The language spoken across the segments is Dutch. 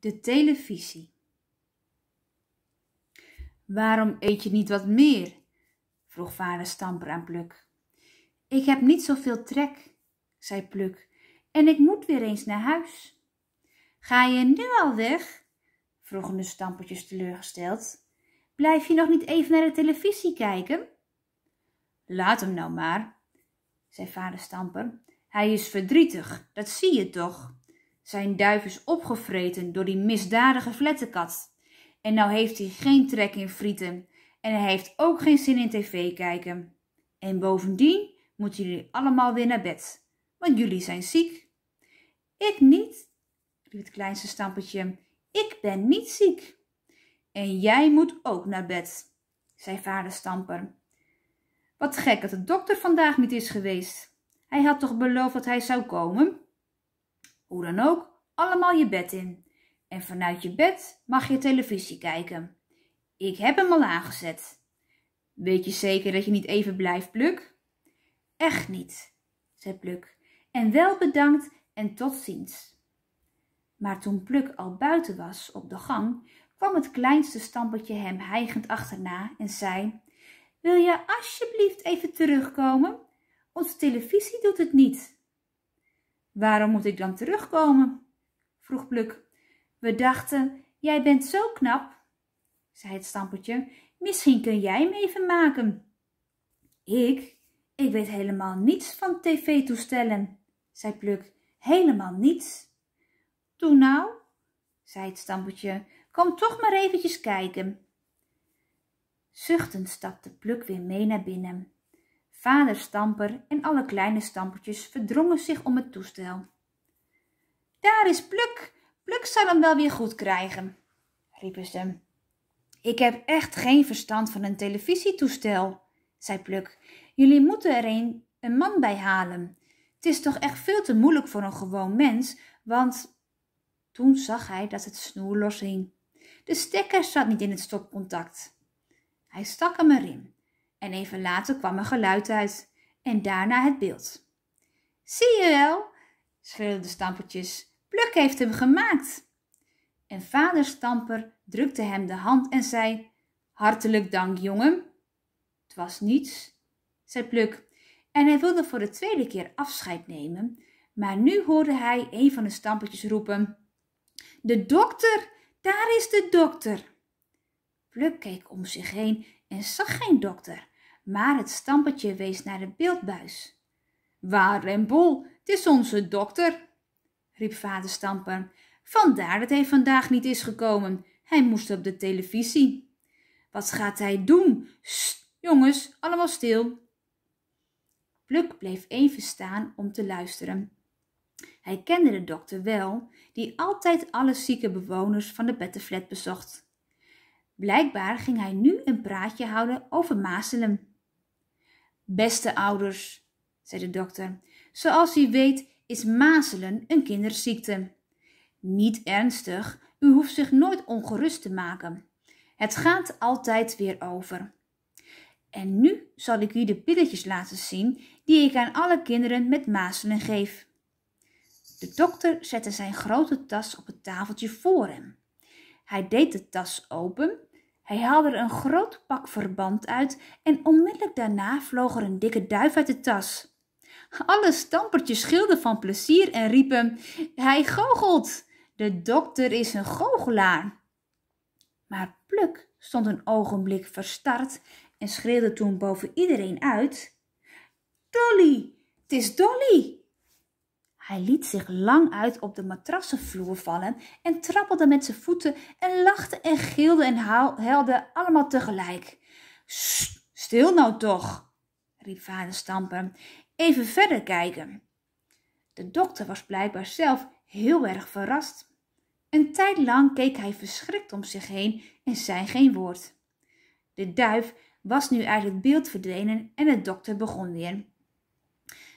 De televisie. Waarom eet je niet wat meer? vroeg vader Stamper aan Pluk. Ik heb niet zoveel trek, zei Pluk, en ik moet weer eens naar huis. Ga je nu al weg? vroegen de stampertjes teleurgesteld. Blijf je nog niet even naar de televisie kijken? Laat hem nou maar, zei vader Stamper. Hij is verdrietig, dat zie je toch? Zijn duif is opgevreten door die misdadige vlettenkat. En nou heeft hij geen trek in frieten. En hij heeft ook geen zin in tv kijken. En bovendien moeten jullie allemaal weer naar bed, want jullie zijn ziek. Ik niet, riep het kleinste stampetje. Ik ben niet ziek. En jij moet ook naar bed, zei vader Stamper. Wat gek dat de dokter vandaag niet is geweest. Hij had toch beloofd dat hij zou komen? hoe dan ook, allemaal je bed in. En vanuit je bed mag je televisie kijken. Ik heb hem al aangezet. Weet je zeker dat je niet even blijft, Pluk? Echt niet, zei Pluk. En wel bedankt en tot ziens. Maar toen Pluk al buiten was op de gang, kwam het kleinste stampetje hem hijgend achterna en zei: Wil je alsjeblieft even terugkomen? Onze televisie doet het niet. Waarom moet ik dan terugkomen? vroeg Pluk. We dachten, jij bent zo knap, zei het stampetje. Misschien kun jij hem even maken. Ik? Ik weet helemaal niets van tv-toestellen, zei Pluk. Helemaal niets. Doe nou, zei het stampetje, Kom toch maar eventjes kijken. Zuchtend stapte Pluk weer mee naar binnen. Vader Stamper en alle kleine stampertjes verdrongen zich om het toestel. Daar is Pluk! Pluk zal hem wel weer goed krijgen, riepen ze. Ik heb echt geen verstand van een televisietoestel, zei Pluk. Jullie moeten er een, man bij halen. Het is toch echt veel te moeilijk voor een gewoon mens, want... Toen zag hij dat het snoer loshing. De stekker zat niet in het stopcontact. Hij stak hem erin. En even later kwam een geluid uit en daarna het beeld. Zie je wel, schreeuwden de stampertjes. Pluk heeft hem gemaakt. En vader Stamper drukte hem de hand en zei: Hartelijk dank, jongen. Het was niets, zei Pluk. En hij wilde voor de tweede keer afscheid nemen, maar nu hoorde hij een van de stampertjes roepen: De dokter, daar is de dokter. Pluk keek om zich heen en zag geen dokter, maar het stampetje wees naar de beeldbuis. Waar en bol, het is onze dokter, riep vader Stamper. Vandaar dat hij vandaag niet is gekomen. Hij moest op de televisie. Wat gaat hij doen? Sst, jongens, allemaal stil. Pluk bleef even staan om te luisteren. Hij kende de dokter wel, die altijd alle zieke bewoners van de Bettenflat bezocht. Blijkbaar ging hij nu een praatje houden over mazelen. Beste ouders, zei de dokter, zoals u weet is mazelen een kinderziekte. Niet ernstig, u hoeft zich nooit ongerust te maken. Het gaat altijd weer over. En nu zal ik u de pilletjes laten zien die ik aan alle kinderen met mazelen geef. De dokter zette zijn grote tas op het tafeltje voor hem. Hij deed de tas open. Hij haalde er een groot pak verband uit en onmiddellijk daarna vloog er een dikke duif uit de tas. Alle stampertjes schilden van plezier en riepen: Hij goochelt! De dokter is een goochelaar! Maar Pluk stond een ogenblik verstard en schreeuwde toen boven iedereen uit: Dolly! Het is Dolly! Hij liet zich lang uit op de matrassenvloer vallen en trappelde met zijn voeten en lachte en gilde en huilde allemaal tegelijk. stil nou toch, riep vader Stamper. Even verder kijken. De dokter was blijkbaar zelf heel erg verrast. Een tijd lang keek hij verschrikt om zich heen en zei geen woord. De duif was nu uit het beeld verdwenen en de dokter begon weer.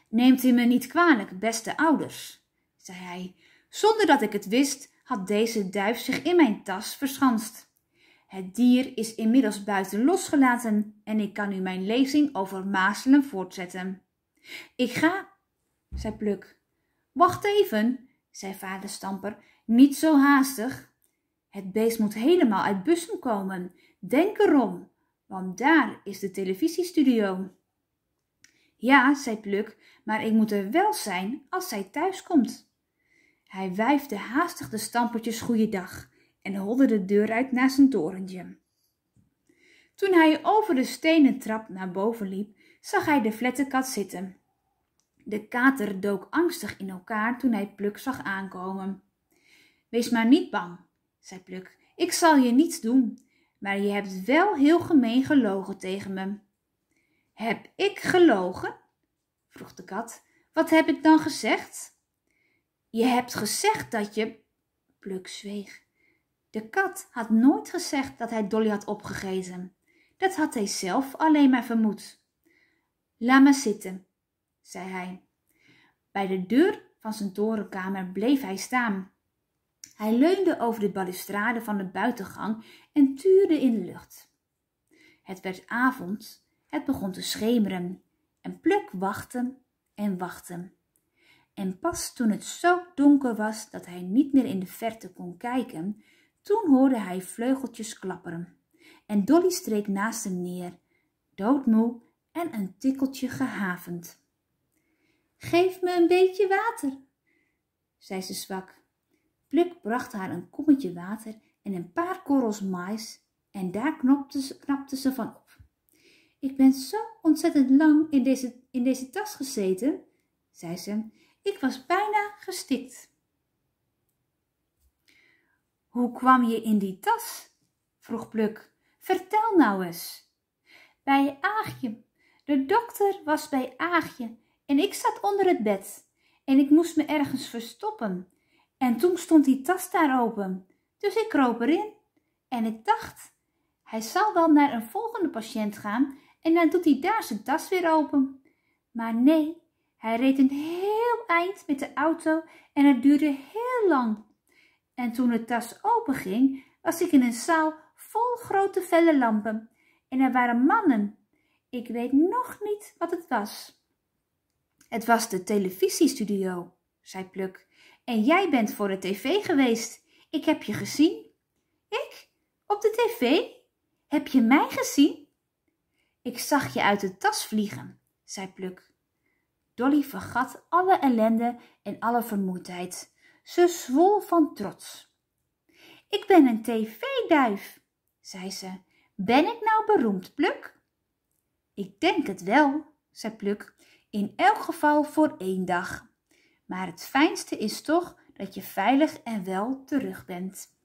Neemt u me niet kwalijk, beste ouders, zei hij. Zonder dat ik het wist, had deze duif zich in mijn tas verschanst. Het dier is inmiddels buiten losgelaten en ik kan nu mijn lezing over mazelen voortzetten. Ik ga, zei Pluk. Wacht even, zei vader Stamper, niet zo haastig. Het beest moet helemaal uit bussen komen. Denk erom, want daar is de televisiestudio. Ja, zei Pluk, maar ik moet er wel zijn als zij thuis komt. Hij wuifde haastig de stampertjes goeiedag en holde de deur uit naar zijn torentje. Toen hij over de stenen trap naar boven liep, zag hij de vlettenkat zitten. De kater dook angstig in elkaar toen hij Pluk zag aankomen. Wees maar niet bang, zei Pluk. Ik zal je niets doen, maar je hebt wel heel gemeen gelogen tegen me. Heb ik gelogen? vroeg de kat. Wat heb ik dan gezegd? Je hebt gezegd dat je. Pluk zweeg. De kat had nooit gezegd dat hij Dolly had opgegeten. Dat had hij zelf alleen maar vermoed. Laat maar zitten, zei hij. Bij de deur van zijn torenkamer bleef hij staan. Hij leunde over de balustrade van de buitengang en tuurde in de lucht. Het werd avond het begon te schemeren en Pluk wachtte en wachtte. En pas toen het zo donker was dat hij niet meer in de verte kon kijken, toen hoorde hij vleugeltjes klapperen. En Dolly streek naast hem neer, doodmoe en een tikkeltje gehavend. Geef me een beetje water, zei ze zwak. Pluk bracht haar een kommetje water en een paar korrels mais en daar knapte ze, knapte ze van ik ben zo ontzettend lang in deze, in deze tas gezeten, zei ze. Ik was bijna gestikt. Hoe kwam je in die tas? vroeg Pluk. Vertel nou eens. Bij Aagje. De dokter was bij Aagje en ik zat onder het bed. En ik moest me ergens verstoppen. En toen stond die tas daar open. Dus ik kroop erin. En ik dacht, hij zal wel naar een volgende patiënt gaan en dan doet hij daar zijn tas weer open. Maar nee, hij reed een heel eind met de auto en het duurde heel lang. En toen de tas openging, was ik in een zaal vol grote felle lampen. En er waren mannen. Ik weet nog niet wat het was. Het was de televisiestudio, zei Pluk. En jij bent voor de tv geweest. Ik heb je gezien. Ik? Op de tv? Heb je mij gezien? Ik zag je uit de tas vliegen, zei Pluk. Dolly vergat alle ellende en alle vermoeidheid. Ze zwol van trots. Ik ben een tv-duif, zei ze. Ben ik nou beroemd, Pluk? Ik denk het wel, zei Pluk. In elk geval voor één dag. Maar het fijnste is toch dat je veilig en wel terug bent.